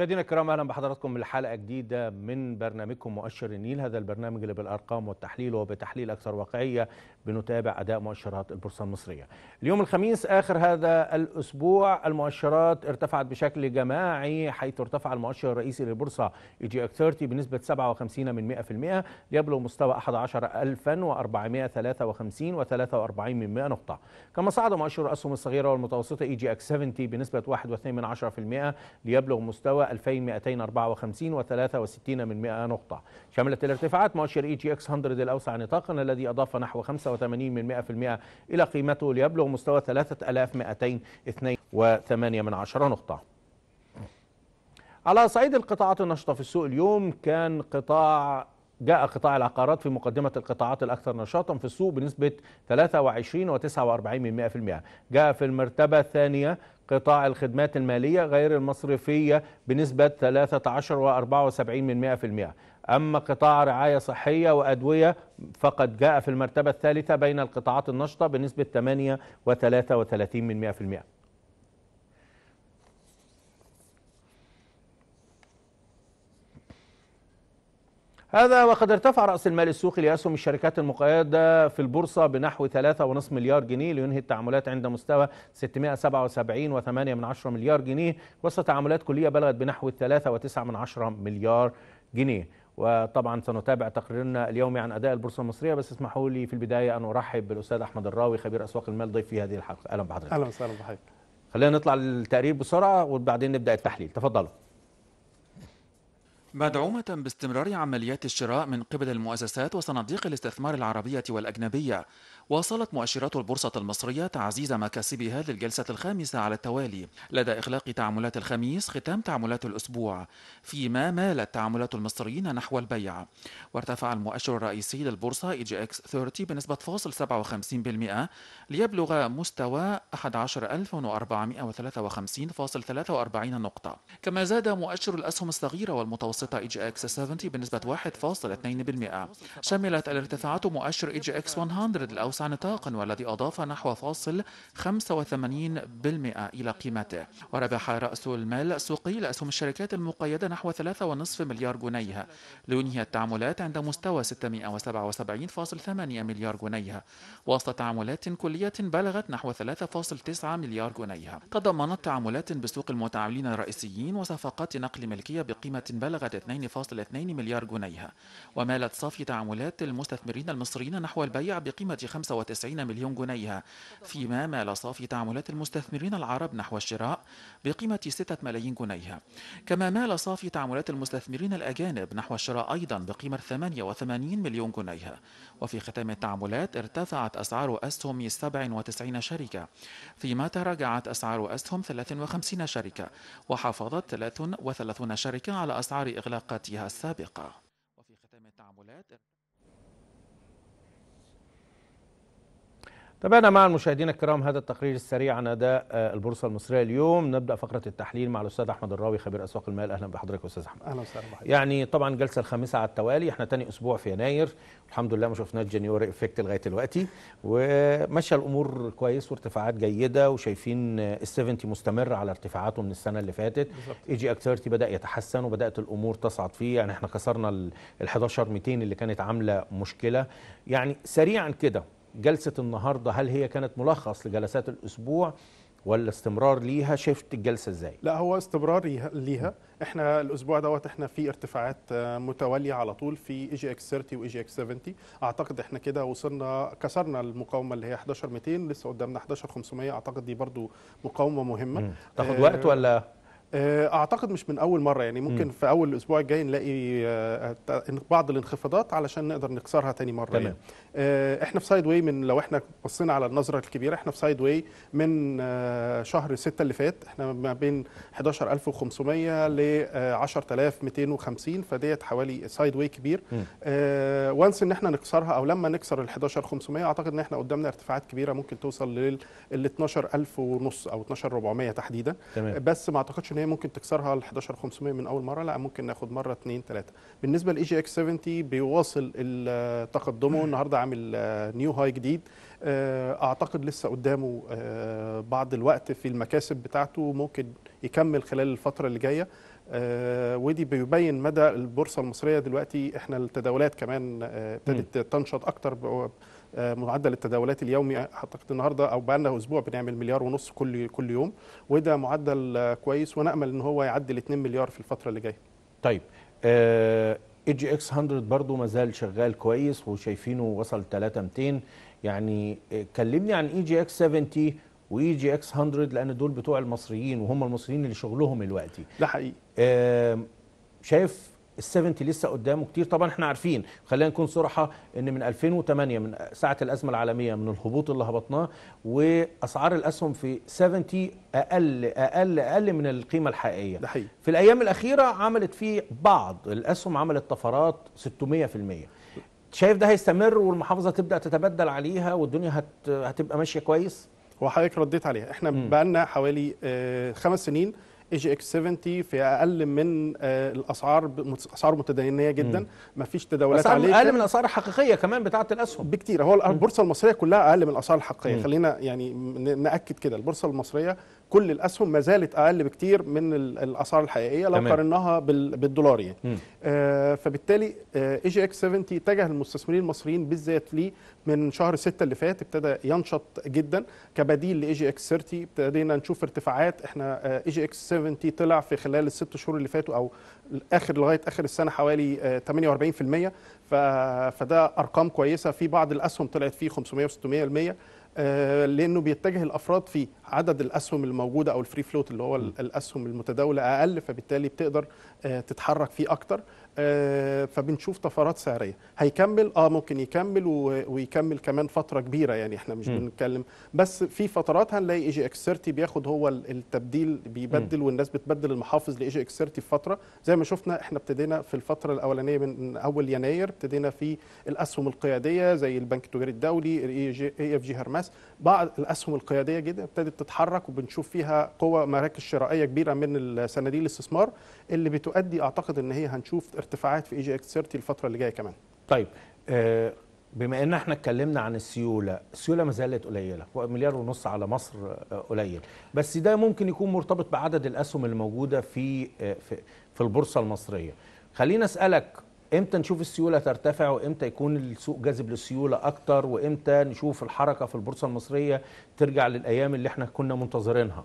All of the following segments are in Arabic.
مشاهدينا الكرام اهلا بحضراتكم لحلقه جديده من برنامجكم مؤشر النيل هذا البرنامج اللي بالارقام والتحليل وبتحليل اكثر واقعيه بنتابع اداء مؤشرات البورصه المصريه. اليوم الخميس اخر هذا الاسبوع المؤشرات ارتفعت بشكل جماعي حيث ارتفع المؤشر الرئيسي للبورصه اي جي اك 30 بنسبه 57 من 100% ليبلغ مستوى 11453 و43 من 100 نقطه. كما صعد مؤشر الاسهم الصغيره والمتوسطه اي جي اك 70 بنسبه 1.2% ليبلغ مستوى 2254 و 63 من 100 نقطة شملت الارتفاعات مؤشر اي جي اكس 100 الأوسع نطاقا الذي أضاف نحو 85 من 100% إلى قيمته ليبلغ مستوى 3202 من 10 نقطة على صعيد القطاعات النشطة في السوق اليوم كان قطاع جاء قطاع العقارات في مقدمة القطاعات الأكثر نشاطا في السوق بنسبة 23.49% جاء في المرتبة الثانية قطاع الخدمات المالية غير المصرفية بنسبة 13 و74% أما قطاع رعاية صحية وأدوية فقد جاء في المرتبة الثالثة بين القطاعات النشطة بنسبة 8.33% هذا وقد ارتفع رأس المال السوقي لأسهم الشركات المقيدة في البورصة بنحو 3.5 مليار جنيه لينهي التعاملات عند مستوى 677.8 مليار جنيه وسط تعاملات كلية بلغت بنحو 3.9 مليار جنيه وطبعا سنتابع تقريرنا اليومي عن اداء البورصه المصريه بس اسمحوا لي في البدايه ان ارحب بالاستاذ احمد الراوي خبير اسواق المال ضيف في هذه الحلقه اهلا بحضرتك اهلا وسهلا بحضرتك خلينا نطلع للتقرير بسرعه وبعدين نبدا التحليل تفضلوا مدعومة باستمرار عمليات الشراء من قبل المؤسسات وصناديق الاستثمار العربية والأجنبية، واصلت مؤشرات البورصة المصرية تعزيز مكاسبها للجلسة الخامسة على التوالي لدى إخلاق تعاملات الخميس ختام تعاملات الأسبوع، فيما مالت تعاملات المصريين نحو البيع، وارتفع المؤشر الرئيسي للبورصة للبورصة إكس 30 بنسبة فاصل 57% ليبلغ مستوى 11453.43 نقطة، كما زاد مؤشر الأسهم الصغيرة والمتوسطة متوسطة اي جي اكس 70 بنسبة 1.2%. شملت الارتفاعات مؤشر اي جي اكس 100 الأوسع نطاقا والذي أضاف نحو فاصل 85% إلى قيمته. وربح رأس المال السوقي لأسهم الشركات المقيدة نحو 3.5 مليار جنيه لينهي التعاملات عند مستوى 677.8 مليار جنيه وسط تعاملات كلية بلغت نحو 3.9 مليار جنيه. تضمنت تعاملات بسوق المتعاملين الرئيسيين وصفقات نقل ملكية بقيمة بلغت 2.2 مليار جنيه ومالت صافي تعاملات المستثمرين المصريين نحو البيع بقيمة 95 مليون جنيه فيما مال صافي تعاملات المستثمرين العرب نحو الشراء بقيمة 6 ملايين جنيه كما مال صافي تعاملات المستثمرين الأجانب نحو الشراء أيضا بقيمة 88 مليون جنيه وفي ختام التعاملات ارتفعت أسعار أسهم 97 شركة فيما تراجعت أسعار أسهم 53 شركة وحافظت 33 شركة على أسعار إغلاقاتها السابقة وفي ختام التعاملات تابعنا مع المشاهدين الكرام هذا التقرير السريع عن اداء آه، البورصه المصريه اليوم نبدا فقره التحليل مع الاستاذ احمد الراوي خبير اسواق المال اهلا بحضرتك استاذ احمد اهلا وسهلا بحضرتك يعني طبعا جلسه الخامسه على التوالي احنا تاني اسبوع في يناير الحمد لله ما شفناش جانيوري افكت لغايه دلوقتي وماشيه الامور كويس وارتفاعات جيده وشايفين آه، ال 70 مستمر على ارتفاعاته من السنه اللي فاتت اي جي اكس 30 بدا يتحسن وبدات الامور تصعد فيه يعني احنا كسرنا ال 11200 اللي كانت عامله مشكله يعني سريعا كده جلسة النهاردة هل هي كانت ملخص لجلسات الأسبوع ولا استمرار ليها شفت الجلسة ازاي؟ لا هو استمرار ليها احنا الاسبوع دوت احنا في ارتفاعات آه، متواليه على طول في اي جي اكس 30 واي جي اكس 70 اعتقد احنا كده وصلنا كسرنا المقاومه اللي هي 11200 لسه قدامنا 11500 اعتقد دي برضو مقاومه مهمه تاخد وقت آه، ولا آه، اعتقد مش من اول مره يعني ممكن م. في اول الاسبوع الجاي نلاقي آه، آه، بعض الانخفاضات علشان نقدر نكسرها تاني مره يعني. تمام. يعني. احنا في سايد واي من لو احنا بصينا على النظره الكبيره احنا في سايد واي من شهر 6 اللي فات احنا ما بين 11500 ل 10250 فديت حوالي سايد واي كبير اه وانس ان احنا نكسرها او لما نكسر ال 11500 اعتقد ان احنا قدامنا ارتفاعات كبيره ممكن توصل لل 12000 ونص او 12400 تحديدا تمام. بس ما اعتقدش ان هي ممكن تكسرها ال 11500 من اول مره لا ممكن ناخد مره اثنين ثلاثه بالنسبه للاي جي اكس 70 بيواصل تقدمه النهارده عامل آه، نيو هاي جديد آه، اعتقد لسه قدامه آه، بعض الوقت في المكاسب بتاعته ممكن يكمل خلال الفتره اللي جايه ودي بيبين مدى البورصه المصريه دلوقتي احنا التداولات كمان ابتدت تنشط اكتر آه، معدل التداولات اليومي اعتقد النهارده او بقى لنا اسبوع بنعمل مليار ونص كل كل يوم وده معدل آه، كويس ونامل ان هو يعدي ال 2 مليار في الفتره اللي جايه. طيب اي آه، جي اكس 100 برضه ما زال شغال كويس وشايفينه وصل 3200 يعني كلمني عن اي جي اكس 70 واي جي اكس 100 لان دول بتوع المصريين وهم المصريين اللي شغلهم دلوقتي. ده حقيقي. شايف ال70 لسه قدامه كتير طبعا احنا عارفين خلينا نكون صراحه ان من 2008 من ساعه الازمه العالميه من الهبوط اللي هبطناه واسعار الاسهم في 70 اقل اقل اقل من القيمه الحقيقيه ده حقيقي. في الايام الاخيره عملت في بعض الاسهم عملت طفرات 600% شايف ده هيستمر والمحافظه تبدا تتبدل عليها والدنيا هت... هتبقى ماشيه كويس هو حضرتك رديت عليها احنا بقى لنا حوالي آه، خمس سنين اي جي اكس 70 في اقل من آه، الاسعار اسعار متدنيه جدا ما فيش تداولات عليه اقل من الاسعار الحقيقيه كمان بتاعه الاسهم بكتير هو البورصه المصريه كلها اقل من الاسعار الحقيقيه خلينا يعني ناكد كده البورصه المصريه كل الاسهم ما زالت اقل بكتير من الاسعار الحقيقيه لو قارناها يعني آه فبالتالي اي جي اكس 70 اتجه المستثمرين المصريين بالذات ليه من شهر 6 اللي فات ابتدى ينشط جدا كبديل لاي جي اكس 30 ابتدينا نشوف ارتفاعات احنا اي جي اكس 70 طلع في خلال الست شهور اللي فاتوا او اخر لغايه اخر السنه حوالي 48% آه، فده ارقام كويسه في بعض الاسهم طلعت فيه 500 و 600% آه، لانه بيتجه الافراد في عدد الاسهم الموجوده او الفري فلوت اللي هو الاسهم المتداوله اقل فبالتالي بتقدر آه، تتحرك فيه اكتر آه، فبنشوف طفرات سعريه هيكمل اه ممكن يكمل ويكمل كمان فتره كبيره يعني احنا مش م. بنتكلم بس في فترات هنلاقي اي جي اكس 30 بياخد هو التبديل بيبدل م. والناس بتبدل المحافظ لاي جي اكس 30 في فتره زي ما شفنا احنا ابتدينا في الفتره الاولانيه من اول يناير ابتدينا في الاسهم القياديه زي البنك التجاري الدولي الاي اف جي هرمس بعض الاسهم القياديه جدا ابتدت تتحرك وبنشوف فيها قوه مراكز شرائيه كبيره من صناديق الاستثمار اللي بتؤدي اعتقد ان هي هنشوف ارتفاعات في اي جي اكس 30 الفتره اللي جايه كمان طيب آه، بما ان احنا اتكلمنا عن السيوله السيوله ما زالت قليله مليار ونص على مصر آه، قليل بس ده ممكن يكون مرتبط بعدد الاسهم اللي موجوده آه، في, في البورصه المصريه خلينا اسالك امتى نشوف السيوله ترتفع وامتى يكون السوق جاذب للسيوله اكتر وامتى نشوف الحركه في البورصه المصريه ترجع للايام اللي احنا كنا منتظرينها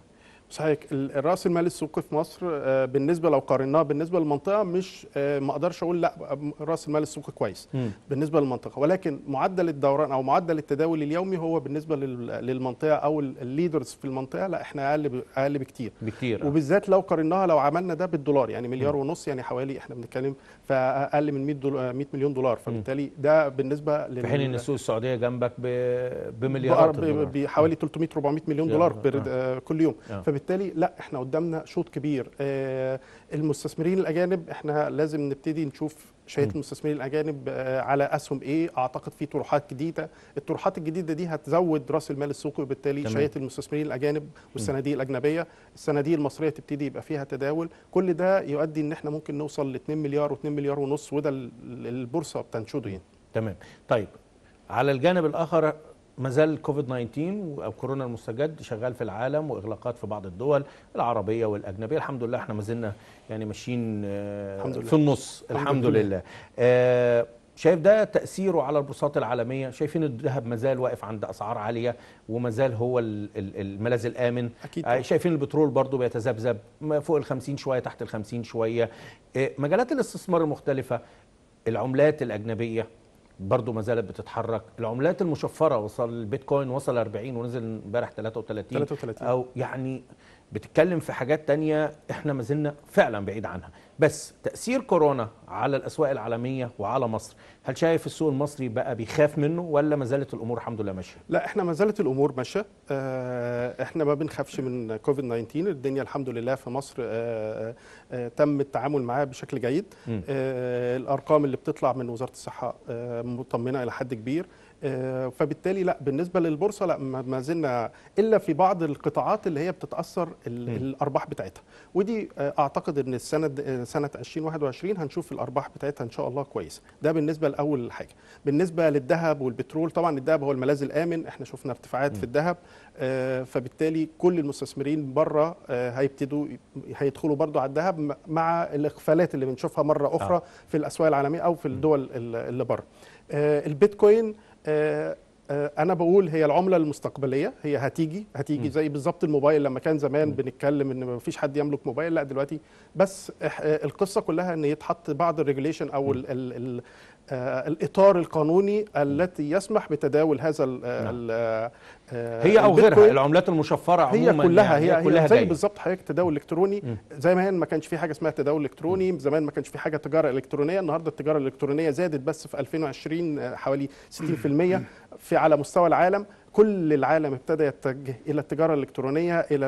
صحيح الراس المال السوقي في مصر آه، بالنسبه لو قارناه بالنسبه للمنطقه مش آه، ما اقدرش اقول لا راس المال السوقي كويس م. بالنسبه للمنطقه ولكن معدل الدوران او معدل التداول اليومي هو بالنسبه للمنطقه او الليدرز في المنطقه لا احنا اقل اقل بكتير بكتير آه. وبالذات لو قارناها لو عملنا ده بالدولار يعني مليار م. ونص يعني حوالي احنا بنتكلم فاقل من 100 100 مليون دولار فبالتالي ده بالنسبه لل... في حين ان السوق السعوديه جنبك بمليارات بحوالي 300 400 مليون دولار كل يوم فبالتالي فبالتالي لا احنا قدامنا شوط كبير آه، المستثمرين الاجانب احنا لازم نبتدي نشوف شهاده المستثمرين الاجانب آه، على اسهم ايه اعتقد في طروحات جديده الطروحات الجديده دي هتزود راس المال السوقي وبالتالي شهاده المستثمرين الاجانب والصناديق الاجنبيه الصناديق المصريه تبتدي يبقى فيها تداول كل ده يؤدي ان احنا ممكن نوصل ل 2 مليار و2 مليار ونص وده البورصه بتنشده يعني تمام طيب على الجانب الاخر ما زال كوفيد 19 او كورونا المستجد شغال في العالم واغلاقات في بعض الدول العربيه والاجنبيه الحمد لله احنا ما زلنا يعني ماشيين آه، في النص الحمد, الحمد لله, لله. آه شايف ده تاثيره على البورصات العالميه شايفين الذهب ما زال واقف عند اسعار عاليه وما زال هو الملاذ الامن أكيد. آه، شايفين البترول برضه بيتذبذب فوق ال 50 شويه تحت ال 50 شويه آه، مجالات الاستثمار المختلفه العملات الاجنبيه برضه ما زالت بتتحرك العملات المشفره وصل البيتكوين وصل 40 ونزل امبارح 33 33 او يعني بتتكلم في حاجات تانية احنا ما زلنا فعلا بعيد عنها بس تاثير كورونا على الاسواق العالميه وعلى مصر هل شايف السوق المصري بقى بيخاف منه ولا ما زالت الامور الحمد لله ماشيه لا احنا ما زالت الامور ماشيه آه، احنا ما بنخافش من كوفيد 19 الدنيا الحمد لله في مصر آه، آه، تم التعامل معاه بشكل جيد الارقام اللي بتطلع من وزاره الصحه مطمنه الى حد كبير آه، فبالتالي لا بالنسبه للبورصه لا ما زلنا الا في بعض القطاعات اللي هي بتتاثر الارباح بتاعتها ودي آه، اعتقد ان السنه آه، سنه 2021 هنشوف الارباح بتاعتها ان شاء الله كويسه ده بالنسبه لاول حاجه بالنسبه للذهب والبترول طبعا الذهب هو الملاذ الامن احنا شفنا ارتفاعات في الذهب فبالتالي كل المستثمرين بره هيبتدوا هيدخلوا برضو على الذهب مع الاقفالات اللي بنشوفها مره اخرى في الاسواق العالميه او في الدول اللي بره البيتكوين آه، آه، انا بقول هي العمله المستقبليه هي هتيجي هتيجي زي بالظبط الموبايل لما كان زمان بنتكلم ان مفيش حد يملك موبايل لا دلوقتي بس آه، القصه كلها ان يتحط بعض الريجوليشن او آه، الاطار القانوني التي يسمح بتداول هذا الـ آه، نعم. الـ آه، هي او غيرها العملات المشفره عموما هي كلها يعني هي, هي كلها زي بالظبط حضرتك التداول الالكتروني زمان ما, ما كانش في حاجه اسمها تداول الكتروني زمان ما كانش في حاجه تجاره الكترونيه النهارده التجاره الالكترونيه زادت بس في 2020 حوالي 60% في على مستوى العالم كل العالم ابتدى يتجه الى التجاره الالكترونيه الى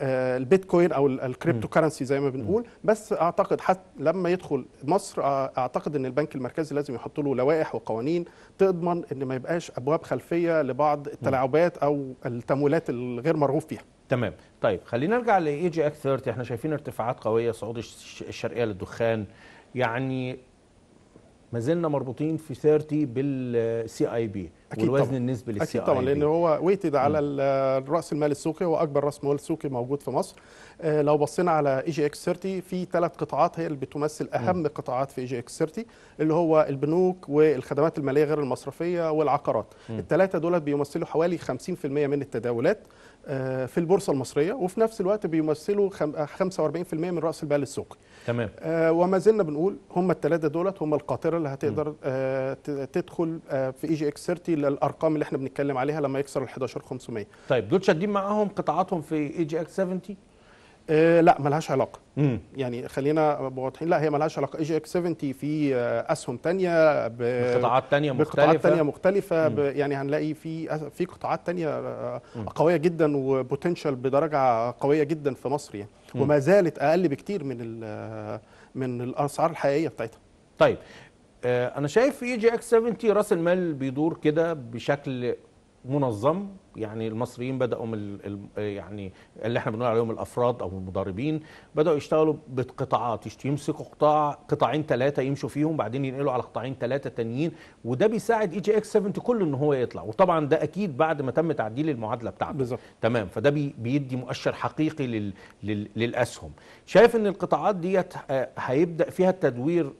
آه، البيتكوين او الكريبتو كرنسي زي ما بنقول بس اعتقد حتى لما يدخل مصر آه، اعتقد ان البنك المركزي لازم يحط له لوائح وقوانين تضمن ان ما يبقاش ابواب خلفيه لبعض التلاعبات او التمويلات الغير مرغوب فيها تمام طيب خلينا نرجع لاي جي اك 30 احنا شايفين ارتفاعات قويه صعود الشرقيه للدخان يعني ما زلنا مربوطين في 30 بالسي اي بي أكيد والوزن طبعًا. النسبي للسي اكيد طبعا لان هو ويتد على راس المال السوقي هو اكبر راس مال سوقي موجود في مصر آه، لو بصينا على اي جي اكس 30 في ثلاث قطاعات هي اللي بتمثل اهم م. قطاعات في اي جي اكس 30 اللي هو البنوك والخدمات الماليه غير المصرفيه والعقارات الثلاثه دولت بيمثلوا حوالي 50% من التداولات آه، في البورصه المصريه وفي نفس الوقت بيمثلوا 45% آه، من راس المال السوقي تمام آه، وما زلنا بنقول هم الثلاثه دولت هم القاطره اللي هتقدر تدخل في اي جي اكس 30 للارقام اللي احنا بنتكلم عليها لما يكسر ال 11500 طيب دول شادين معاهم قطاعاتهم في اي جي اكس 70 آه، لا ملهاش علاقه مم. يعني خلينا واضحين لا هي ملهاش علاقه اي جي اكس 70 في اسهم ثانيه بقطاعات ثانيه مختلفه بقطاعات ثانيه مختلفه يعني هنلاقي في في قطاعات ثانيه آه، قويه جدا وبوتنشال بدرجه قويه جدا في مصر يعني مم. وما زالت اقل بكتير من من الاسعار الحقيقيه بتاعتها طيب آه، انا شايف اي جي اكس 70 راس المال بيدور كده بشكل منظم يعني المصريين بداوا من يعني اللي احنا بنقول عليهم الافراد او المضاربين بداوا يشتغلوا بقطاعات يمسكوا قطاع قطاعين ثلاثه يمشوا فيهم بعدين ينقلوا على قطاعين ثلاثه ثانيين وده بيساعد اي جي اكس 7 كله ان هو يطلع وطبعا ده اكيد بعد ما تم تعديل المعادله بتاعته بالظبط تمام فده بي بيدي مؤشر حقيقي لل لل للاسهم شايف ان القطاعات ديت آه، هيبدا فيها تدوير آه،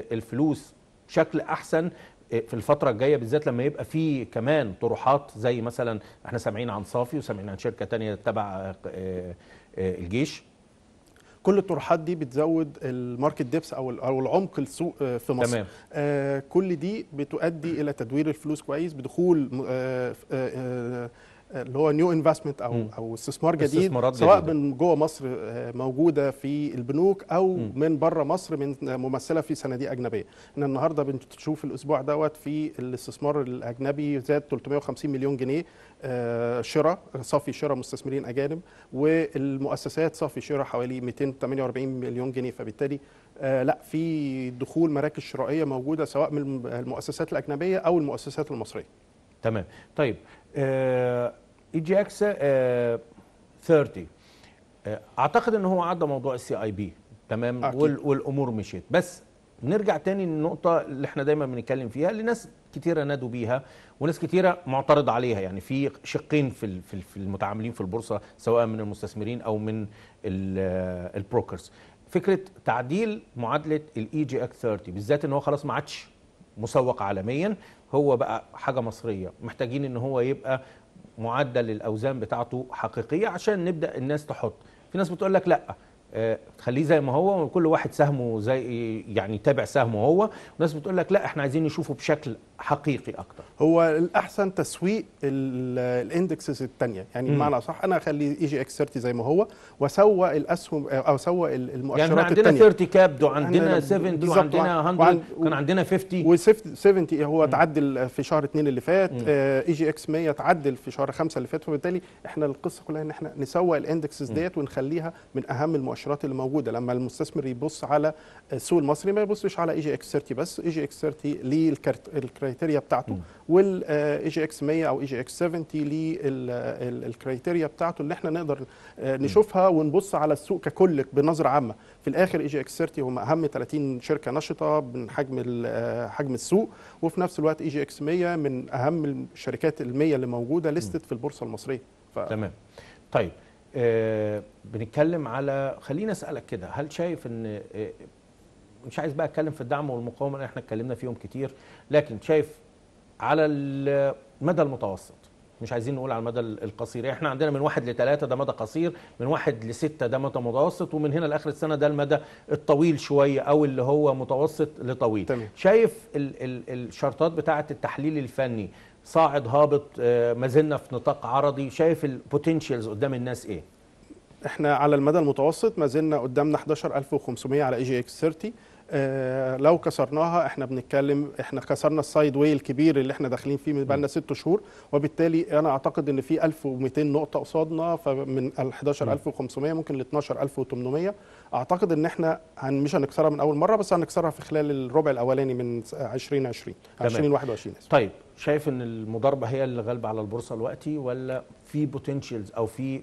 آه، الفلوس بشكل احسن في الفتره الجايه بالذات لما يبقى في كمان طروحات زي مثلا احنا سامعين عن صافي وسامعين عن شركه تانية تبع آه، آه، الجيش كل الطروحات دي بتزود الماركت ديبس او او العمق السوق آه، في مصر تمام. آه كل دي بتؤدي الى تدوير الفلوس كويس بدخول آه آه آه اللي هو نيو انفستمنت او مم. او استثمار جديد استثمارات سواء جديدة. من جوه مصر آه، موجوده في البنوك او مم. من بره مصر من ممثله في صناديق اجنبيه ان النهارده بنشوف الاسبوع دوت في الاستثمار الاجنبي زاد 350 مليون جنيه آه، شراء صافي شراء مستثمرين اجانب والمؤسسات صافي شراء حوالي 248 مليون جنيه فبالتالي آه، لا في دخول مراكز شرائيه موجوده سواء من المؤسسات الاجنبيه او المؤسسات المصريه تمام طيب اي جي اكس 30 اعتقد ان هو عدى موضوع السي اي بي تمام أكيد. والامور مشيت بس نرجع تاني للنقطة اللي احنا دايما بنتكلم فيها اللي ناس كتيرة نادوا بيها وناس كتيرة معترضة عليها يعني في شقين في في المتعاملين في البورصة سواء من المستثمرين أو من آه، البروكرز فكرة تعديل معادلة الاي جي اكس 30 بالذات ان هو خلاص ما عادش مسوق عالميا هو بقى حاجه مصريه محتاجين ان هو يبقى معدل الاوزان بتاعته حقيقيه عشان نبدا الناس تحط في ناس بتقول لك لا آه، خليه زي ما هو وكل واحد سهمه زي يعني يتابع سهمه هو وناس بتقول لك لا احنا عايزين نشوفه بشكل حقيقي اكتر هو الاحسن تسويق الاندكسز الثانيه يعني بمعنى صح انا اخلي اي جي اكس 30 زي ما هو واسوق الاسهم آه، او اسوق المؤشرات الثانيه يعني عندنا التانية. 30 كاب وعندنا 70 وعندنا 100 وعن كان عندنا 50 و 70 هو تعدل في شهر 2 اللي فات آه، اي جي اكس 100 تعدل في شهر 5 اللي فات فبالتالي احنا القصه كلها ان احنا نسوق الاندكسز ديت ونخليها من اهم المؤشرات المؤشرات اللي موجوده لما المستثمر يبص على السوق المصري ما يبصش على اي جي اكس 30 بس اي جي اكس 30 ليه الكريتيريا بتاعته والاي آه، جي اكس 100 او اي جي اكس 70 ليه الكريتيريا بتاعته اللي احنا نقدر آه، نشوفها ونبص على السوق ككل بنظره عامه في الاخر اي جي اكس 30 هم اهم 30 شركه نشطه من حجم آه، حجم السوق وفي نفس الوقت اي جي اكس 100 من اهم الشركات ال 100 اللي موجوده ليستد في البورصه المصريه ف... تمام طيب آه، بنتكلم على خليني اسالك كده هل شايف ان آه، مش عايز بقى اتكلم في الدعم والمقاومه احنا اتكلمنا فيهم كتير لكن شايف على المدى المتوسط مش عايزين نقول على المدى القصير يعني احنا عندنا من واحد لثلاثة ده مدى قصير من واحد لستة ده مدى متوسط ومن هنا لاخر السنة ده المدى الطويل شوية او اللي هو متوسط لطويل تمام. شايف الشرطات بتاعة التحليل الفني صاعد هابط آه، ما زلنا في نطاق عرضي شايف البوتنشالز قدام الناس ايه؟ احنا على المدى المتوسط ما زلنا قدامنا 11500 على اي جي اكس 30 آه، لو كسرناها احنا بنتكلم احنا كسرنا السايد واي الكبير اللي احنا داخلين فيه بقى لنا ست شهور وبالتالي انا اعتقد ان في 1200 نقطه قصادنا فمن ال 11500 ممكن ل 12800 اعتقد ان احنا هن مش هنكسرها من اول مره بس هنكسرها في خلال الربع الاولاني من 2020 2021 طيب شايف ان المضاربه هي اللي غالبه على البورصه دلوقتي ولا في بوتنشلز او في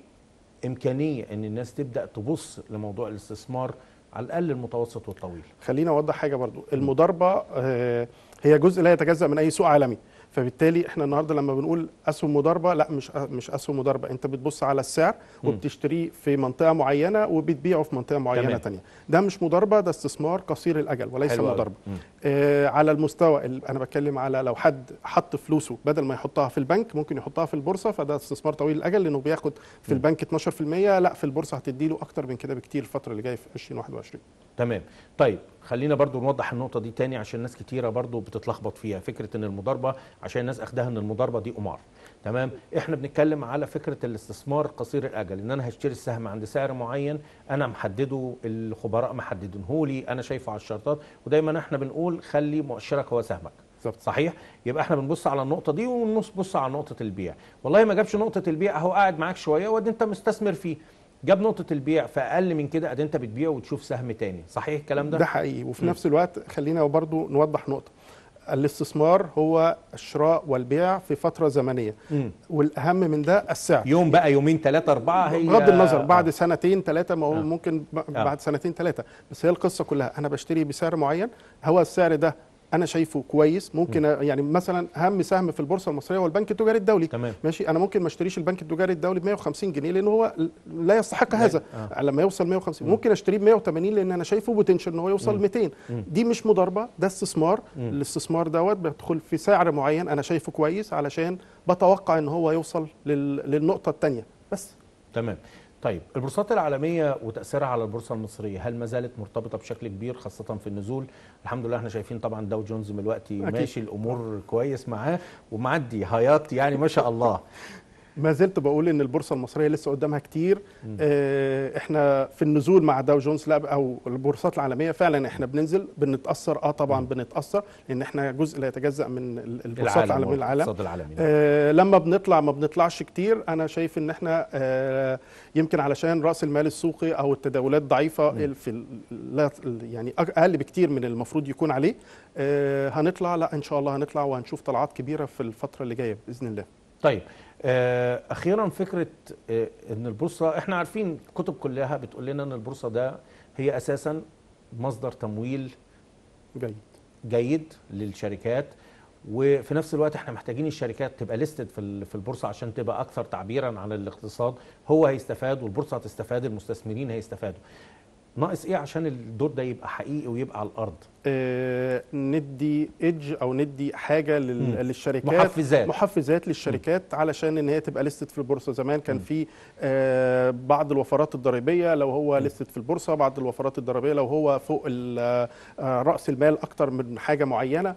امكانيه ان الناس تبدا تبص لموضوع الاستثمار على الاقل المتوسط والطويل خلينا اوضح حاجه برضو المضاربه آه، هي جزء لا يتجزا من اي سوق عالمي فبالتالي احنا النهارده لما بنقول اسهم مضاربه لا مش مش اسهم مضاربه انت بتبص على السعر وبتشتريه في منطقه معينه وبتبيعه في منطقه معينه ثانيه ده مش مضاربه ده استثمار قصير الاجل وليس مضاربه آه على المستوى انا بتكلم على لو حد حط فلوسه بدل ما يحطها في البنك ممكن يحطها في البورصه فده استثمار طويل الاجل لانه بياخد في البنك 12% لا في البورصه هتدي له اكتر من كده بكتير الفتره اللي جايه في 2021 تمام طيب خلينا برضو نوضح النقطه دي تاني عشان ناس كتيره برضو بتتلخبط فيها فكره ان المضاربه عشان الناس اخدها ان المضاربه دي قمار تمام احنا بنتكلم على فكره الاستثمار قصير الاجل ان انا هشتري السهم عند سعر معين انا محدده الخبراء محددينه لي انا شايفه على الشرطات ودايما احنا بنقول خلي مؤشرك هو سهمك بالظبط صحيح يبقى احنا بنبص على النقطه دي ونبص على نقطه البيع والله ما جابش نقطه البيع اهو قاعد معاك شويه وادي انت مستثمر فيه جاب نقطه البيع فاقل من كده ادي انت بتبيع وتشوف سهم تاني صحيح الكلام ده ده حقيقي وفي م. نفس الوقت خلينا برضو نوضح نقطه الاستثمار هو الشراء والبيع في فتره زمنيه م. والاهم من ده السعر يوم بقى يومين ثلاثه اربعه هي بغض النظر بعد آه. سنتين ثلاثه ما هو آه. ممكن آه. بعد آه. سنتين ثلاثه بس هي القصه كلها انا بشتري بسعر معين هو السعر ده انا شايفه كويس ممكن يعني مثلا اهم سهم في البورصه المصريه هو البنك التجاري الدولي تمام. ماشي انا ممكن ما اشتريش البنك التجاري الدولي ب 150 جنيه لان هو لا يستحق هذا آه. لما يوصل 150 م. ممكن اشتريه ب 180 لان انا شايفه بوتنشال ان هو يوصل م. 200 م. دي مش مضاربه ده استثمار الاستثمار دوت بيدخل في سعر معين انا شايفه كويس علشان بتوقع ان هو يوصل لل... للنقطه الثانيه بس تمام طيب البورصات العالمية وتأثيرها على البورصة المصرية هل ما زالت مرتبطة بشكل كبير خاصة في النزول الحمد لله احنا شايفين طبعا داو جونز دلوقتي ماشي الأمور كويس معاه ومعدي هايات يعني ما شاء الله ما زلت بقول ان البورصه المصريه لسه قدامها كتير آه احنا في النزول مع داو جونز لا او البورصات العالميه فعلا احنا بننزل بنتاثر اه طبعا مم. بنتاثر لان احنا جزء لا يتجزا من البورصات العالميه العالم العالمي. آه لما بنطلع ما بنطلعش كتير انا شايف ان احنا آه يمكن علشان راس المال السوقي او التداولات ضعيفه مم. في يعني اقل بكتير من المفروض يكون عليه آه هنطلع لا ان شاء الله هنطلع وهنشوف طلعات كبيره في الفتره اللي جايه باذن الله طيب آه، اخيرا فكره آه، ان البورصه احنا عارفين كتب كلها بتقول لنا ان البورصه ده هي اساسا مصدر تمويل جيد جيد للشركات وفي نفس الوقت احنا محتاجين الشركات تبقى ليستد في في البورصه عشان تبقى اكثر تعبيرا عن الاقتصاد هو هيستفاد والبورصه هتستفاد المستثمرين هيستفادوا ناقص ايه عشان الدور ده يبقى حقيقي ويبقى على الارض آه ندي ايدج او ندي حاجه للشركات محفزات محفزات للشركات م. علشان ان هي تبقى ليستد في البورصه زمان كان م. في آه بعض الوفرات الضريبيه لو هو ليستد في البورصه بعض الوفرات الضريبيه لو هو فوق آه، راس المال اكتر من حاجه معينه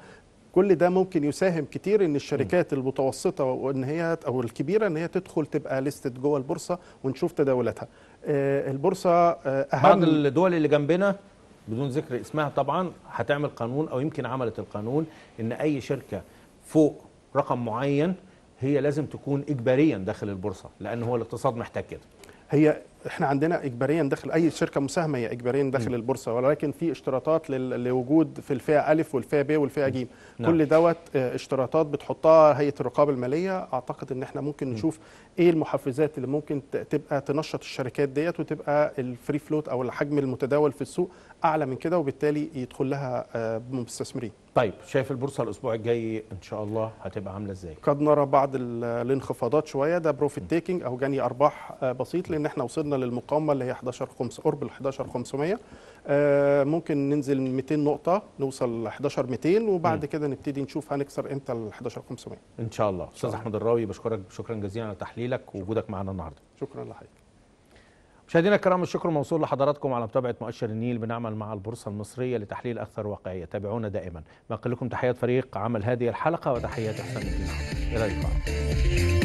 كل ده ممكن يساهم كتير ان الشركات المتوسطه وان هي او الكبيره ان هي تدخل تبقى ليستد جوه البورصه ونشوف تداولاتها آه، البورصه آه، اهم بعض الدول اللي جنبنا بدون ذكر اسمها طبعا هتعمل قانون او يمكن عملت القانون ان اي شركه فوق رقم معين هي لازم تكون اجباريا داخل البورصه لان هو الاقتصاد محتاج كده هي احنا عندنا اجباريا داخل اي شركه مساهمه هي اجباريا داخل م. البورصه ولكن في اشتراطات لوجود في الفئه الف والفئه ب والفئه ج نعم. كل دوت آه، اشتراطات بتحطها هيئه الرقابه الماليه اعتقد ان احنا ممكن نشوف م. ايه المحفزات اللي ممكن تبقى تنشط الشركات ديت وتبقى الفري فلوت او الحجم المتداول في السوق اعلى من كده وبالتالي يدخل لها آه، مستثمرين طيب شايف البورصه الاسبوع الجاي ان شاء الله هتبقى عامله ازاي قد نرى بعض الانخفاضات شويه ده بروفيت تيكينج او جني ارباح آه، بسيط لان احنا وصلنا وصلنا للمقاومه اللي هي 11 5 قرب ال 11 500 آه، ممكن ننزل 200 نقطه نوصل 11 200 وبعد كده نبتدي نشوف هنكسر امتى ال 11 500 ان شاء الله استاذ احمد الراوي بشكرك شكرا جزيلا على تحليلك ووجودك معنا النهارده شكرا لحضرتك مشاهدينا الكرام الشكر موصول لحضراتكم على متابعه مؤشر النيل بنعمل مع البورصه المصريه لتحليل اكثر واقعيه تابعونا دائما بنقل لكم تحيات فريق عمل هذه الحلقه وتحيات احسن الى اللقاء